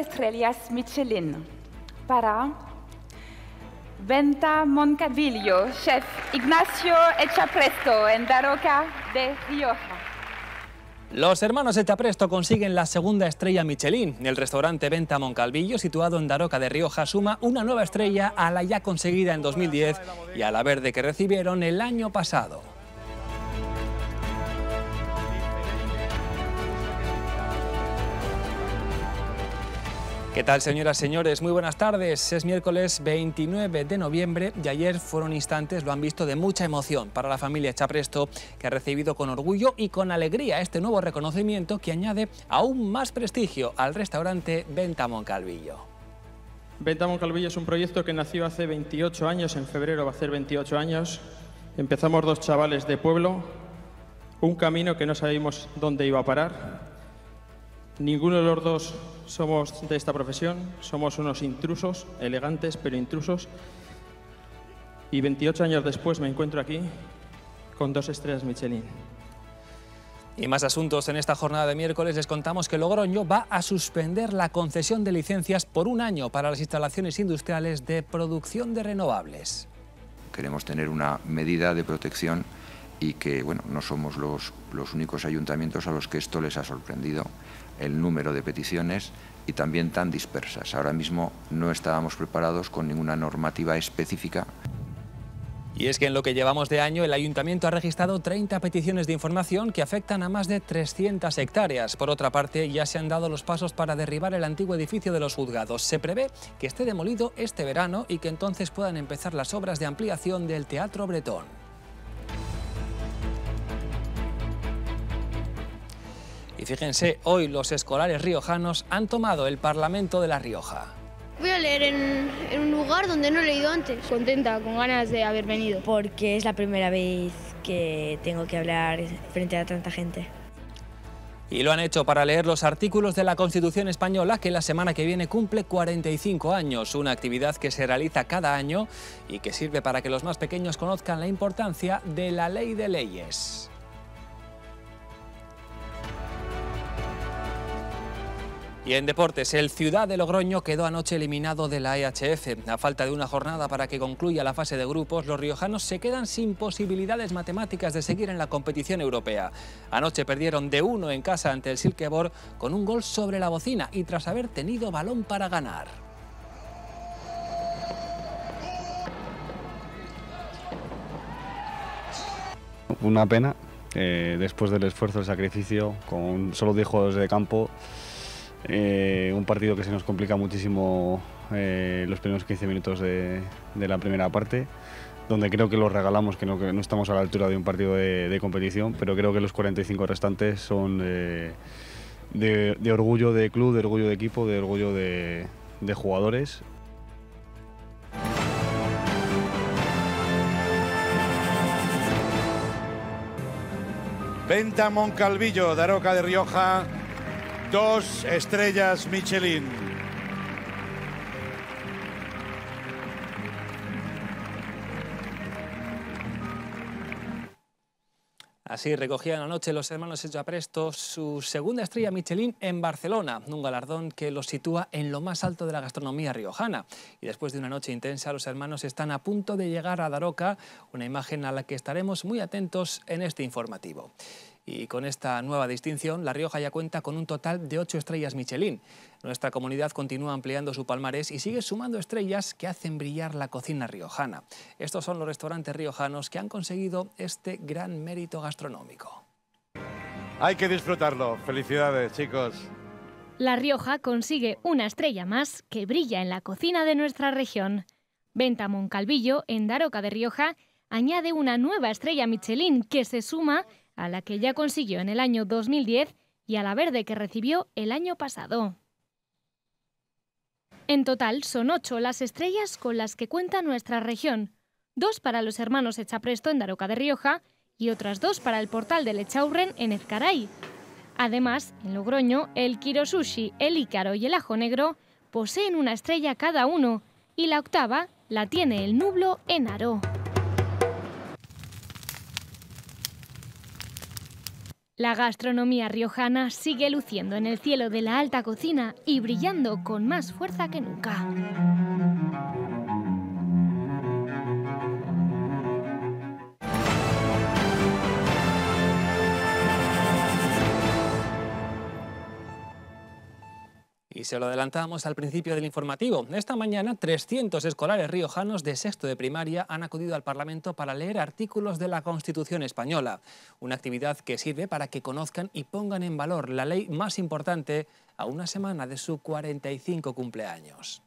estrellas Michelin para Venta Moncalvillo, chef Ignacio Echapresto en Daroca de Rioja. Los hermanos Echapresto consiguen la segunda estrella Michelin. El restaurante Venta Moncalvillo, situado en Daroca de Rioja, suma una nueva estrella a la ya conseguida en 2010 y a la verde que recibieron el año pasado. ¿Qué tal, señoras, señores? Muy buenas tardes. Es miércoles 29 de noviembre y ayer fueron instantes, lo han visto, de mucha emoción para la familia Chapresto, que ha recibido con orgullo y con alegría este nuevo reconocimiento que añade aún más prestigio al restaurante Ventamón Calvillo. Ventamón Calvillo es un proyecto que nació hace 28 años, en febrero va a ser 28 años. Empezamos dos chavales de pueblo, un camino que no sabíamos dónde iba a parar. Ninguno de los dos somos de esta profesión, somos unos intrusos, elegantes pero intrusos. Y 28 años después me encuentro aquí con dos estrellas Michelin. Y más asuntos en esta jornada de miércoles les contamos que Logroño va a suspender la concesión de licencias por un año para las instalaciones industriales de producción de renovables. Queremos tener una medida de protección y que bueno, no somos los, los únicos ayuntamientos a los que esto les ha sorprendido el número de peticiones y también tan dispersas. Ahora mismo no estábamos preparados con ninguna normativa específica. Y es que en lo que llevamos de año, el Ayuntamiento ha registrado 30 peticiones de información que afectan a más de 300 hectáreas. Por otra parte, ya se han dado los pasos para derribar el antiguo edificio de los juzgados. Se prevé que esté demolido este verano y que entonces puedan empezar las obras de ampliación del Teatro Bretón. fíjense, hoy los escolares riojanos han tomado el Parlamento de La Rioja. Voy a leer en, un lugar donde no he leído antes. Contenta, con ganas de haber venido. Porque es la primera vez que tengo que hablar frente a tanta gente. Y lo han hecho para leer los artículos de la Constitución Española, que la semana que viene cumple 45 años, una actividad que se realiza cada año y que sirve para que los más pequeños conozcan la importancia de la ley de leyes. Y en deportes, el Ciudad de Logroño quedó anoche eliminado de la EHF. A falta de una jornada para que concluya la fase de grupos, los riojanos se quedan sin posibilidades matemáticas de seguir en la competición europea. Anoche perdieron de uno en casa ante el Silkeborg con un gol sobre la bocina y tras haber tenido balón para ganar. Una pena, eh, después del esfuerzo, el sacrificio, con solo 10 jugadores de campo, eh, un partido que se nos complica muchísimo eh, los primeros 15 minutos de, la primera parte, donde creo que los regalamos, que no, estamos a la altura de un partido de, competición, pero creo que los 45 restantes son eh, de, orgullo de club, de orgullo de equipo, de orgullo de jugadores Venta Moncalvillo, de de Rioja, dos estrellas Michelin. Así recogían anoche los hermanos hecho presto su segunda estrella Michelin en Barcelona, un galardón que los sitúa en lo más alto de la gastronomía riojana. Y después de una noche intensa, los hermanos están a punto de llegar a Daroca, una imagen a la que estaremos muy atentos en este informativo. Y con esta nueva distinción, La Rioja ya cuenta con un total de ocho estrellas Michelin. Nuestra comunidad continúa ampliando su palmarés y sigue sumando estrellas que hacen brillar la cocina riojana. Estos son los restaurantes riojanos que han conseguido este gran mérito gastronómico. Hay que disfrutarlo. Felicidades, chicos. La Rioja consigue una estrella más que brilla en la cocina de nuestra región. Venta Moncalvillo, en Daroca de Rioja, añade una nueva estrella Michelin que se suma a la que ya consiguió en el año 2010 y a la verde que recibió el año pasado. En total son ocho las estrellas con las que cuenta nuestra región, dos para los hermanos Echapresto en Daroca de Rioja y otras dos para el portal del Echaurren en Ezcaray. Además, en Logroño, el Kirosushi, el Ícaro y el Ajo Negro poseen una estrella cada uno, y la octava la tiene el Nublo en Aro. La gastronomía riojana sigue luciendo en el cielo de la alta cocina y brillando con más fuerza que nunca. se lo adelantábamos al principio del informativo. Esta mañana, 300 escolares riojanos de sexto de primaria han acudido al Parlamento para leer artículos de la Constitución española, una actividad que sirve para que conozcan y pongan en valor la ley más importante a una semana de su 45 cumpleaños.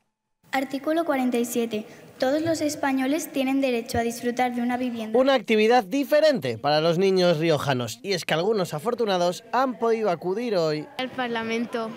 Artículo 47. Todos los españoles tienen derecho a disfrutar de una vivienda. Una actividad diferente para los niños riojanos. Y es que algunos afortunados han podido acudir hoy al Parlamento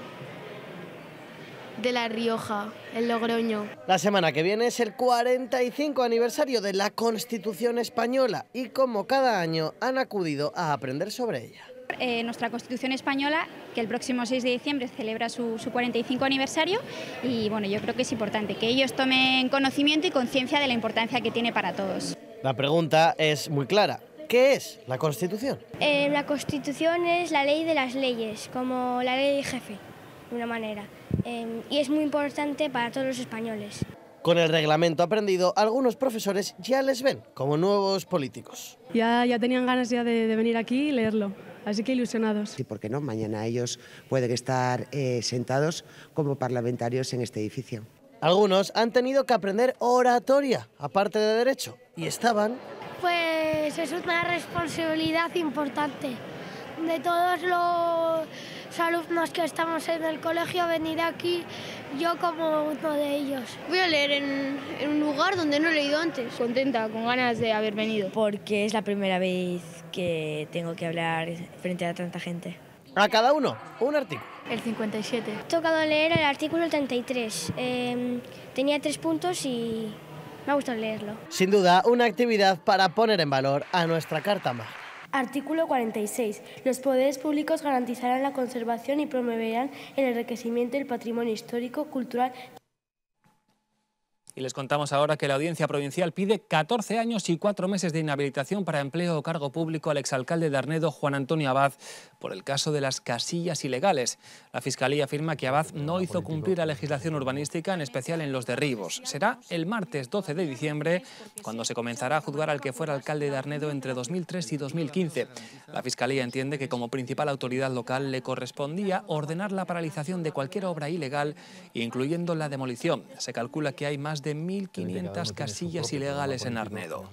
de La Rioja, en Logroño. La semana que viene es el 45 aniversario de la Constitución Española y como cada año han acudido a aprender sobre ella. Eh, nuestra Constitución Española, que el próximo 6 de diciembre celebra su, 45 aniversario y bueno, yo creo que es importante que ellos tomen conocimiento y conciencia de la importancia que tiene para todos. La pregunta es muy clara. ¿Qué es la Constitución? Eh, la Constitución es la ley de las leyes, como la ley jefe alguna manera. Em, y es muy importante para todos los españoles. Con el reglamento aprendido, algunos profesores ya les ven como nuevos políticos. Ya, ya tenían ganas ya de, venir aquí y leerlo. Así que ilusionados. Y porque no, mañana ellos pueden estar eh, sentados como parlamentarios en este edificio. Algunos han tenido que aprender oratoria, aparte de derecho, y estaban... Pues es una responsabilidad importante de todos los los alumnos que estamos en el colegio, venir aquí yo como uno de ellos. Voy a leer en, un lugar donde no he leído antes. Contenta, con ganas de haber venido. Porque es la primera vez que tengo que hablar frente a tanta gente. A cada uno, un artículo. El 57. He tocado leer el artículo 33. Em, tenía tres puntos y me ha gustado leerlo. Sin duda, una actividad para poner en valor a nuestra carta Artículo 46. Los poderes públicos garantizarán la conservación y promoverán el enriquecimiento del patrimonio histórico, cultural y y les contamos ahora que la Audiencia Provincial pide 14 años y 4 meses de inhabilitación para empleo o cargo público al exalcalde de Arnedo, Juan Antonio Abad, por el caso de las casillas ilegales. La Fiscalía afirma que Abad no hizo cumplir la legislación urbanística, en especial en los derribos. Será el martes 12 de diciembre cuando se comenzará a juzgar al que fuera alcalde de Arnedo entre 2003 y 2015. La Fiscalía entiende que como principal autoridad local le correspondía ordenar la paralización de cualquier obra ilegal, incluyendo la demolición. Se calcula que hay más de 1.500 casillas ilegales en Arnedo.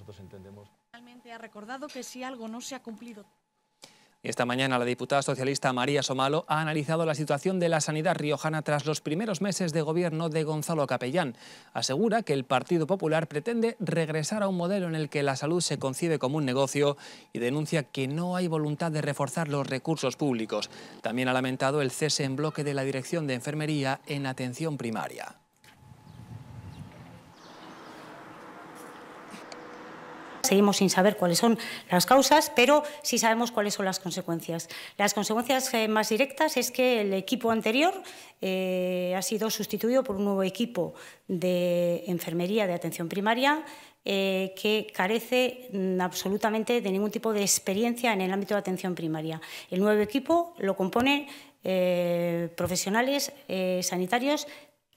esta mañana la diputada socialista María Somalo ha analizado la situación de la sanidad riojana tras los primeros meses de gobierno de Gonzalo Capellán. Asegura que el Partido Popular pretende regresar a un modelo en el que la salud se concibe como un negocio y denuncia que no hay voluntad de reforzar los recursos públicos. También ha lamentado el cese en bloque de la Dirección de Enfermería en Atención Primaria. Seguimos sin saber cuáles son las causas, pero sí sabemos cuáles son las consecuencias. Las consecuencias eh, más directas es que el equipo anterior eh, ha sido sustituido por un nuevo equipo de enfermería de atención primaria eh, que carece mm, absolutamente de ningún tipo de experiencia en el ámbito de atención primaria. El nuevo equipo lo compone profesionales sanitarios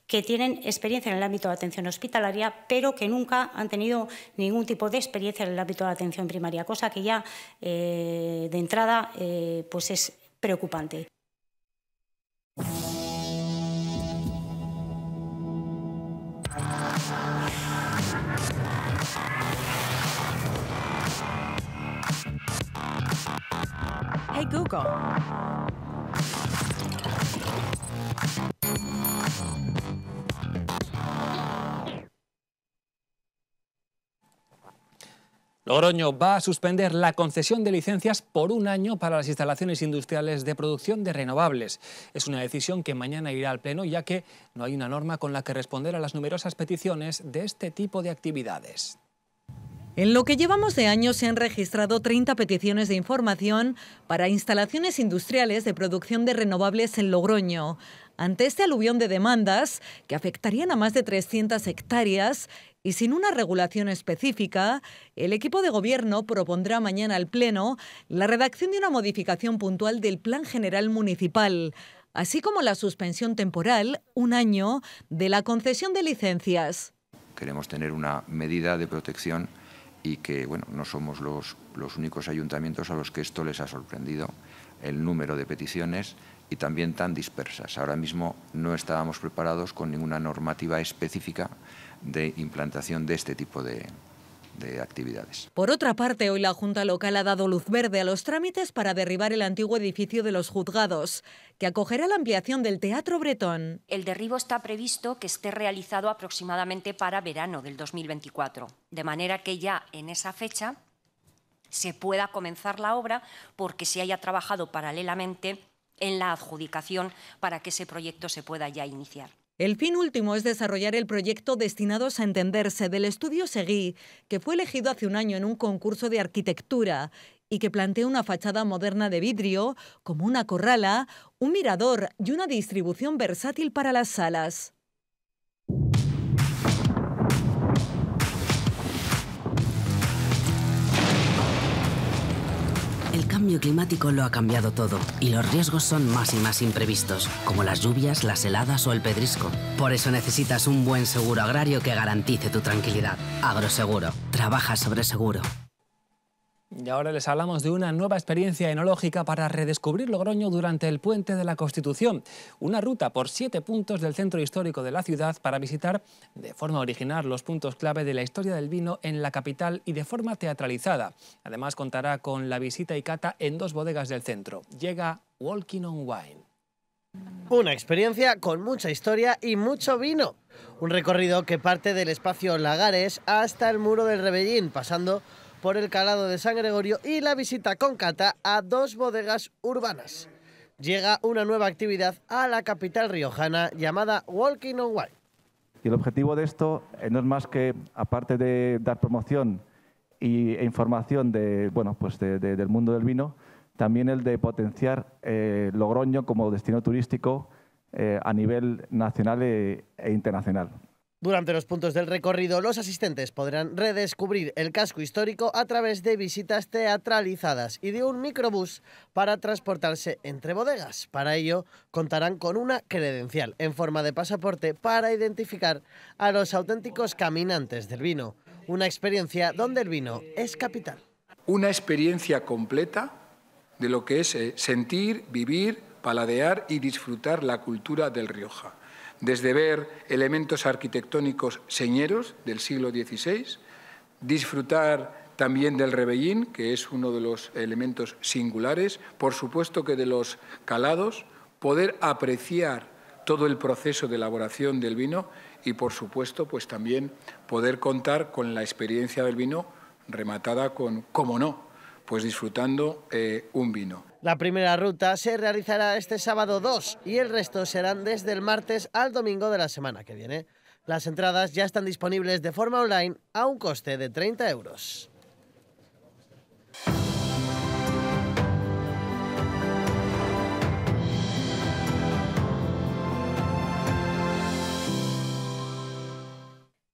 que tienen experiencia en el ámbito de atención hospitalaria, pero que nunca han tenido ningún tipo de experiencia en el ámbito de atención primaria, cosa que ya eh, de entrada eh, pues es preocupante. Hey Google. Logroño va a suspender la concesión de licencias por un año para las instalaciones industriales de producción de renovables. Es una decisión que mañana irá al Pleno, ya que no hay una norma con la que responder a las numerosas peticiones de este tipo de actividades. En lo que llevamos de año se han registrado 30 peticiones de información para instalaciones industriales de producción de renovables en Logroño. Ante este aluvión de demandas, que afectarían a más de 300 hectáreas, y sin una regulación específica, el equipo de gobierno propondrá mañana al Pleno la redacción de una modificación puntual del Plan General Municipal, así como la suspensión temporal, un año, de la concesión de licencias. Queremos tener una medida de protección y que bueno, no somos los, los únicos ayuntamientos a los que esto les ha sorprendido, el número de peticiones y también tan dispersas. Ahora mismo no estábamos preparados con ninguna normativa específica de implantación de este tipo de, actividades. Por otra parte, hoy la Junta Local ha dado luz verde a los trámites para derribar el antiguo edificio de los juzgados, que acogerá la ampliación del Teatro Bretón. El derribo está previsto que esté realizado aproximadamente para verano del 2024, de manera que ya en esa fecha se pueda comenzar la obra porque se haya trabajado paralelamente en la adjudicación para que ese proyecto se pueda ya iniciar. El fin último es desarrollar el proyecto Destinados a Entenderse del estudio Seguí, que fue elegido hace un año en un concurso de arquitectura y que plantea una fachada moderna de vidrio, como una corrala, un mirador y una distribución versátil para las salas. El cambio climático lo ha cambiado todo y los riesgos son más y más imprevistos, como las lluvias, las heladas o el pedrisco. Por eso necesitas un buen seguro agrario que garantice tu tranquilidad. Agroseguro. Trabaja sobre seguro. Y ahora les hablamos de una nueva experiencia enológica para redescubrir Logroño durante el Puente de la Constitución. Una ruta por siete puntos del centro histórico de la ciudad para visitar de forma original los puntos clave de la historia del vino en la capital y de forma teatralizada. Además contará con la visita y cata en dos bodegas del centro. Llega Walking on Wine. Una experiencia con mucha historia y mucho vino. Un recorrido que parte del espacio Lagares hasta el muro del Rebellín, pasando por el calado de San Gregorio y la visita con cata a dos bodegas urbanas. Llega una nueva actividad a la capital riojana llamada Walking on Wine. Y el objetivo de esto eh, no es más que, aparte de dar promoción e información de, bueno, pues del mundo del vino, también el de potenciar eh, Logroño como destino turístico eh, a nivel nacional e internacional. Durante los puntos del recorrido, los asistentes podrán redescubrir el casco histórico a través de visitas teatralizadas y de un microbús para transportarse entre bodegas. Para ello, contarán con una credencial en forma de pasaporte para identificar a los auténticos caminantes del vino. Una experiencia donde el vino es capital. Una experiencia completa de lo que es eh, sentir, vivir, paladear y disfrutar la cultura del Rioja desde ver elementos arquitectónicos señeros del siglo XVI, disfrutar también del rebellín, que es uno de los elementos singulares, por supuesto que de los calados, poder apreciar todo el proceso de elaboración del vino y, por supuesto, pues también poder contar con la experiencia del vino rematada con, cómo no, pues disfrutando eh, un vino. La primera ruta se realizará este sábado 2 y el resto serán desde el martes al domingo de la semana que viene. Las entradas ya están disponibles de forma online a un coste de 30 euros.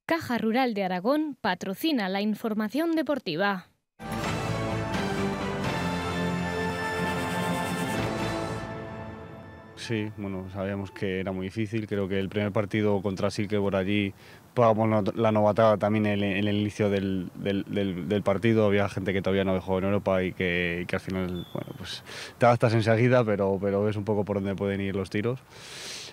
Caja Rural de Aragón patrocina la información deportiva. Sí, bueno, sabíamos que era muy difícil. Creo que el primer partido contra Silke por allí pagamos pues, la novatada también en, el, inicio del, del, partido. Había gente que todavía no había jugado en Europa y que, al final, bueno, pues te adaptas enseguida, pero, pero ves un poco por dónde pueden ir los tiros.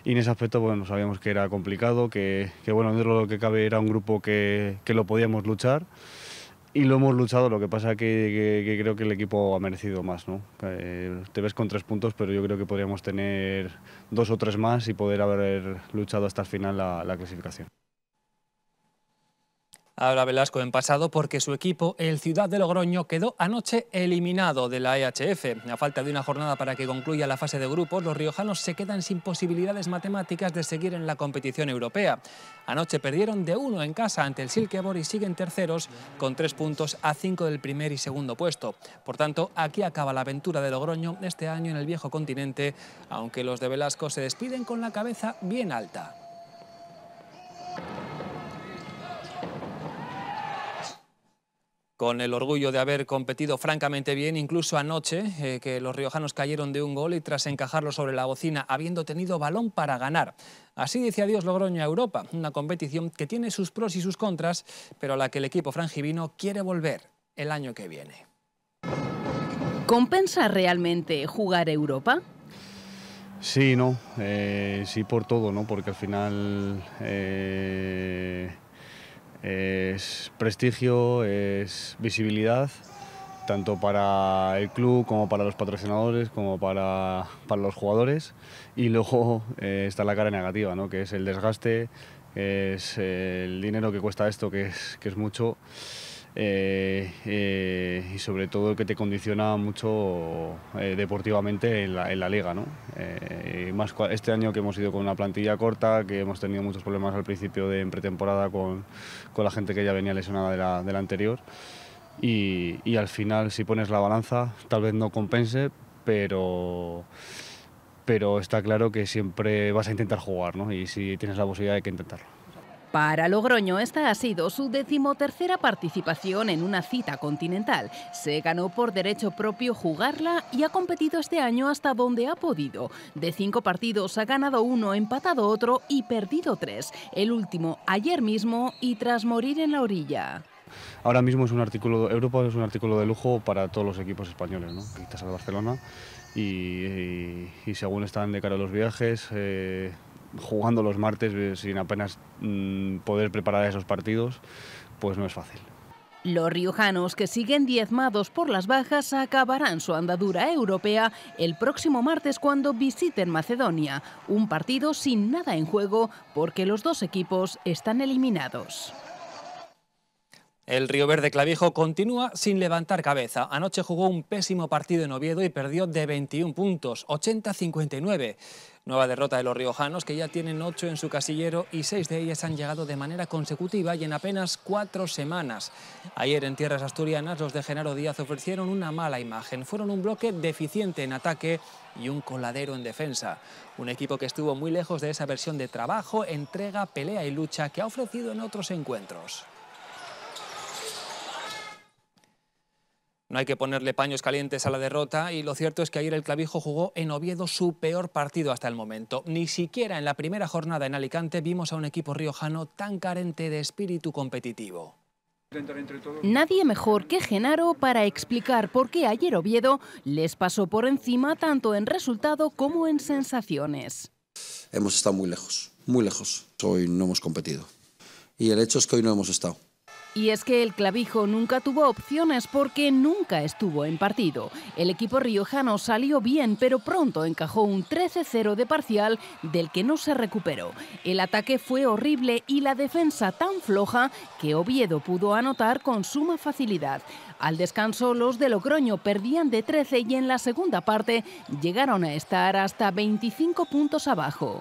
Y en ese aspecto, bueno, sabíamos que era complicado, que, bueno, dentro de lo que cabe era un grupo que, que lo podíamos luchar y lo hemos luchado, lo que pasa que, que, creo que el equipo ha merecido más. ¿no? Eh, te ves con tres puntos, pero yo creo que podríamos tener dos o tres más y poder haber luchado hasta el final la clasificación. Ahora Velasco en pasado porque su equipo, el Ciudad de Logroño, quedó anoche eliminado de la EHF. A falta de una jornada para que concluya la fase de grupos, los riojanos se quedan sin posibilidades matemáticas de seguir en la competición europea. Anoche perdieron de uno en casa ante el Silkeborg y siguen terceros con tres puntos a cinco del primer y segundo puesto. Por tanto, aquí acaba la aventura de Logroño este año en el viejo continente, aunque los de Velasco se despiden con la cabeza bien alta. con el orgullo de haber competido francamente bien, incluso anoche, eh, que los riojanos cayeron de un gol y tras encajarlo sobre la bocina, habiendo tenido balón para ganar. Así dice adiós Logroño a Europa, una competición que tiene sus pros y sus contras, pero a la que el equipo frangivino quiere volver el año que viene. ¿Compensa realmente jugar Europa? Sí, no, eh, sí por todo, ¿no? Porque al final... Eh, es prestigio, es visibilidad, tanto para el club como para los patrocinadores, como para, los jugadores. Y luego eh, está la cara negativa, que es el desgaste, es el dinero que cuesta esto, que que es mucho. Eh, eh, y sobre todo que te condiciona mucho eh, deportivamente en la, liga. ¿no? este año que hemos ido con una plantilla corta, que hemos tenido muchos problemas al principio de pretemporada con, la gente que ya venía lesionada de la, anterior. Y, al final, si pones la balanza, tal vez no compense, pero pero está claro que siempre vas a intentar jugar, ¿no? Y si tienes la posibilidad hay que intentarlo. Para Logroño, esta ha sido su decimotercera participación en una cita continental. Se ganó por derecho propio jugarla y ha competido este año hasta donde ha podido. De cinco partidos ha ganado uno, empatado otro y perdido tres. El último ayer mismo y tras morir en la orilla. Ahora mismo es un artículo, Europa es un artículo de lujo para todos los equipos españoles, ¿no? Quizás al Barcelona y, según están de cara a los viajes. Eh, jugando los martes eh, sin apenas mm, poder preparar esos partidos, pues no es fácil. Los riojanos que siguen diezmados por las bajas acabarán su andadura europea el próximo martes cuando visiten Macedonia, un partido sin nada en juego porque los dos equipos están eliminados. El Río Verde Clavijo continúa sin levantar cabeza. Anoche jugó un pésimo partido en Oviedo y perdió de 21 puntos, 80-59. Nueva derrota de los riojanos, que ya tienen ocho en su casillero y seis de ellas han llegado de manera consecutiva y en apenas cuatro semanas. Ayer en tierras asturianas los de Genaro Díaz ofrecieron una mala imagen. Fueron un bloque deficiente en ataque y un coladero en defensa. Un equipo que estuvo muy lejos de esa versión de trabajo, entrega, pelea y lucha que ha ofrecido en otros encuentros. No hay que ponerle paños calientes a la derrota y lo cierto es que ayer el Clavijo jugó en Oviedo su peor partido hasta el momento. Ni siquiera en la primera jornada en Alicante vimos a un equipo riojano tan carente de espíritu competitivo. Nadie mejor que Genaro para explicar por qué ayer Oviedo les pasó por encima tanto en resultado como en sensaciones. Hemos estado muy lejos, muy lejos. Hoy no hemos competido. Y el hecho es que hoy no hemos estado. Y es que el clavijo nunca tuvo opciones porque nunca estuvo en partido. El equipo riojano salió bien, pero pronto encajó un 13-0 de parcial del que no se recuperó. El ataque fue horrible y la defensa tan floja que Oviedo pudo anotar con suma facilidad. Al descanso, los de Logroño perdían de 13 y en la segunda parte llegaron a estar hasta 25 puntos abajo.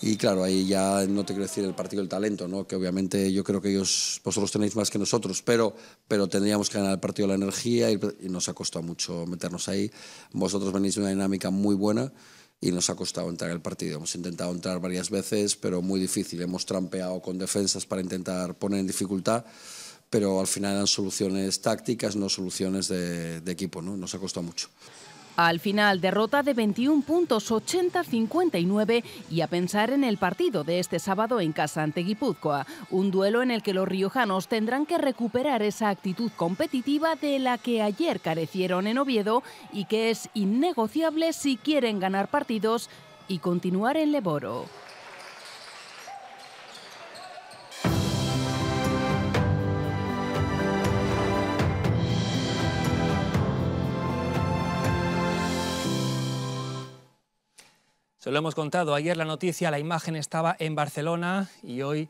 Y claro, ahí ya no te quiero decir el partido del talento, ¿no? que obviamente yo creo que ellos, vosotros tenéis más que nosotros, pero, pero tendríamos que ganar el partido de la energía y, nos ha costado mucho meternos ahí. Vosotros venís de una dinámica muy buena y nos ha costado entrar el partido. Hemos intentado entrar varias veces, pero muy difícil. Hemos trampeado con defensas para intentar poner en dificultad, pero al final eran soluciones tácticas, no soluciones de, de equipo. ¿no? Nos ha costado mucho. Al final, derrota de 21 puntos, 80-59 y a pensar en el partido de este sábado en casa ante Guipúzcoa, un duelo en el que los riojanos tendrán que recuperar esa actitud competitiva de la que ayer carecieron en Oviedo y que es innegociable si quieren ganar partidos y continuar en Leboro. lo hemos contado, ayer la noticia, la imagen estaba en Barcelona y hoy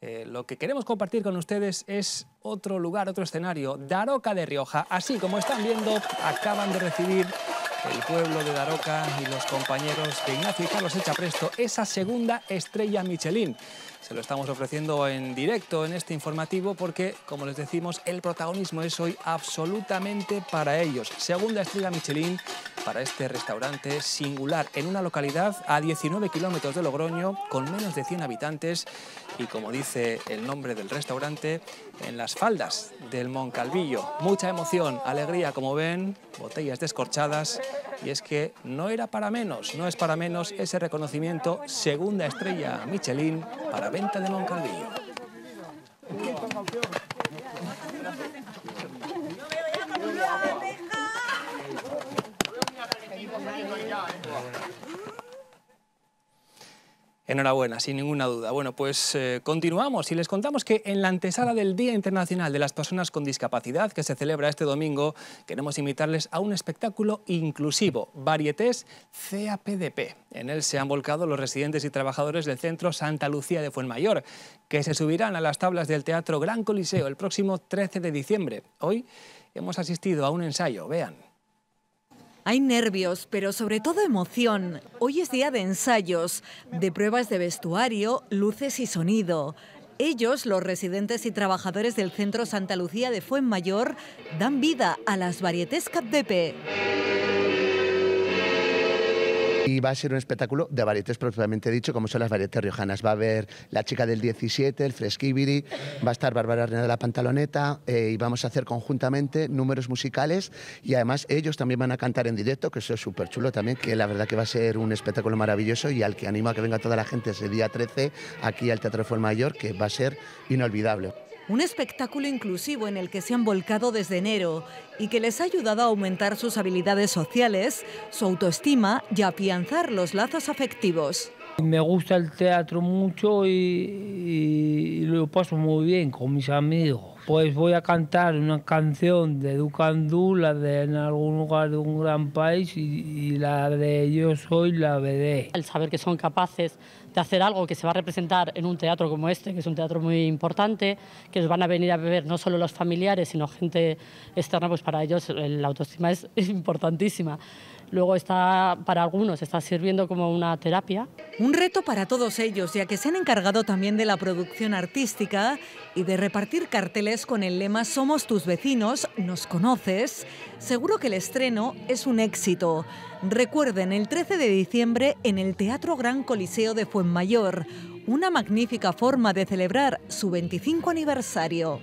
eh, lo que queremos compartir con ustedes es otro lugar, otro escenario, Daroca de Rioja. Así como están viendo, acaban de recibir el pueblo de Daroca y los compañeros de Ignacio y echa Presto... esa segunda estrella Michelin. Se lo estamos ofreciendo en directo en este informativo porque, como les decimos, el protagonismo es hoy absolutamente para ellos. Segunda estrella Michelin para este restaurante singular en una localidad a 19 kilómetros de Logroño con menos de 100 habitantes y, como dice el nombre del restaurante, en las faldas del Moncalvillo. Mucha emoción, alegría, como ven, botellas descorchadas y es que no era para menos, no es para menos ese reconocimiento segunda estrella Michelin para venta de Moncalvillo. Enhorabuena, sin ninguna duda. Bueno, pues eh, continuamos y les contamos que en la antesala del Día Internacional de las Personas con Discapacidad, que se celebra este domingo, queremos invitarles a un espectáculo inclusivo, Varietés CAPDP. En él se han volcado los residentes y trabajadores del Centro Santa Lucía de Fuenmayor, que se subirán a las tablas del Teatro Gran Coliseo el próximo 13 de diciembre. Hoy hemos asistido a un ensayo, vean. Hay nervios, pero sobre todo emoción. Hoy es día de ensayos, de pruebas de vestuario, luces y sonido. Ellos, los residentes y trabajadores del Centro Santa Lucía de Fuenmayor, dan vida a las varietés Capdepe. Y va a ser un espectáculo de varietes, propiamente dicho, como son las varietés riojanas. Va a haber la chica del 17, el Fresquibiri, va a estar Bárbara Reina de la Pantaloneta eh, y vamos a hacer conjuntamente números musicales y además ellos también van a cantar en directo, que eso es súper chulo también, que la verdad que va a ser un espectáculo maravilloso y al que animo a que venga toda la gente ese día 13 aquí al Teatro Fuenmayor, Mayor, que va a ser inolvidable un espectáculo inclusivo en el que se han volcado desde enero y que les ha ayudado a aumentar sus habilidades sociales, su autoestima y a afianzar los lazos afectivos. Me gusta el teatro mucho y, lo paso muy bien con mis amigos. Pues voy a cantar una canción de Ducandú, la de En algún lugar de un gran país y, y la de Yo soy la BD. El saber que son capaces de hacer algo que se va a representar en un teatro como este, que es un teatro muy importante, que nos van a venir a ver no solo los familiares, sino gente externa, pues para ellos la autoestima es importantísima luego está para algunos está sirviendo como una terapia. Un reto para todos ellos, ya que se han encargado también de la producción artística y de repartir carteles con el lema Somos tus vecinos, nos conoces. Seguro que el estreno es un éxito. Recuerden, el 13 de diciembre en el Teatro Gran Coliseo de Fuenmayor, una magnífica forma de celebrar su 25 aniversario.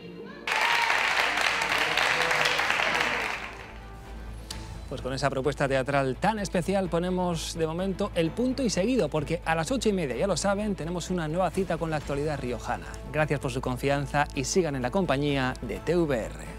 Pues con esa propuesta teatral tan especial ponemos de momento el punto y seguido, porque a las ocho y media, ya lo saben, tenemos una nueva cita con la actualidad riojana. Gracias por su confianza y sigan en la compañía de TVR.